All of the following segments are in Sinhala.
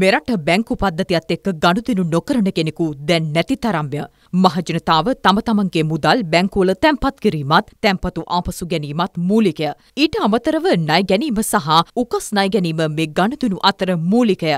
මෙරට බැංකු පද්ධතියත් එක්ක ගණුදෙනු නොකරන කෙනෙකු දැන් නැති තරම්ය. මහජනතාව තම තමන්ගේ මුදල් බැංකුවල තැන්පත් කිරීමත් තැන්පතු ආපසු ගැනීමත් මූලිකය. ඊට අමතරව ණය ගැනීම සහ උකස් ණය ගැනීම මේ ගණුදෙනු අතර මූලිකය.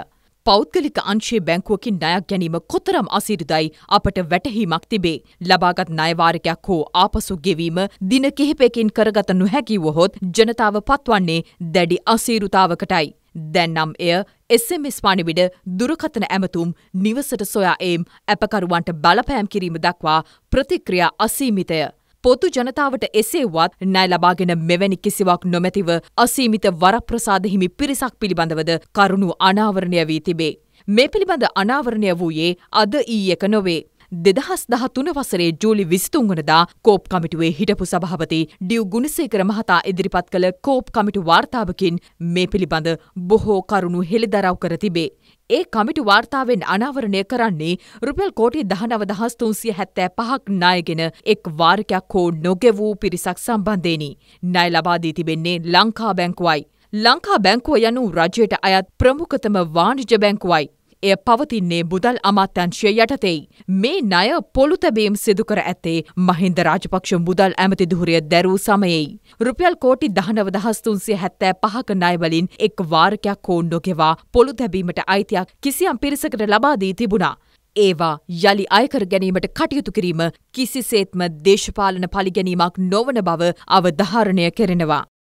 පෞද්ගලික අංශයේ බැංකුවකින් ණයක් ගැනීම කොතරම් අසීරුදයි අපට වැටහීමක් තිබේ. ලබාගත් ණයවාරකයක් හෝ ආපසු ගෙවීම දින කිහිපයකින් කරගත නොහැකි වහොත් ජනතාව පත්වන්නේ දැඩි අසීරුතාවකටයි. දැන්නම් එය SMS පණිවිඩ දුරකථන ඇමතුම් නිවසට සොයා ඒම් ඇපකරුවන්ට බලපෑම් කිරීම දක්වා ප්‍රතික්‍රියා අසීමිතය. පොතු ජනතාවට එසේවත් නෑ ලබාගෙන මෙවැනි කිසිවක් නොමැතිව අසීමිත වරප්‍රසාද හිමි පිරිසක් පිළිබඳවද කරුණු අනාවරණය වී තිබේ. මේ පිළිබඳ අනාවරණය වූයේ අද ඊයක නොවේ. දෙදහස් දහතුන වසරේ ජූලි විසිතුන්වනදා කෝප් කමිටුවේ හිටපු සභහපති ඩියව් ගුණසේකර මහතා ඉදිරිපත් කළ කෝප් කමිටු වාර්තාවකින් මේ පිළිබඳ බොහෝ කරුණු හෙළිදරව් කර තිබේ. ඒ කමිටු වාර්තාවෙන් අනාවරණය කරන්නේ රුපියල් කෝටි දහනවදහස්තුන්සිය හැත්තෑ පහක් නායගෙන එක් වාර්කයක් හෝ නොගෙවූ පිරිසක් සම්බන්ධයනි. නය ලබාදී තිබෙන්නේ ලංකා බැංකුවයි. ලංකා බැංකුව යනු රජයට අයත් ප්‍රමුඛතම වාණිජ බැංකුවයි. එය පවතින්නේ මුදල් අමාත්‍යංශය යටතෙයි. මේ ණය පොළුතැබීම් සිදුකර ඇත්තේ මහින්ද රාජපක්ෂ මුදල් ඇමති දුහරය දැරූ සමයෙයි. රුපියල් කෝටි දහනව දහස්තුන්සිය හැත්තෑ පහක ණයවලින් එක් වාර්කයක් කෝණ්ඩෝ ගෙවා පොළු තැබීමට අයිතියක් කිසියම් පිරිසකට ලබාදී තිබුණා. ඒවා යළි අයකර ගැනීමට කටයුතු කිරීම කිසිසේත්ම දේශපාලන පලිගැනීමක් නොවන බව අවධාරණය කෙරෙනවා.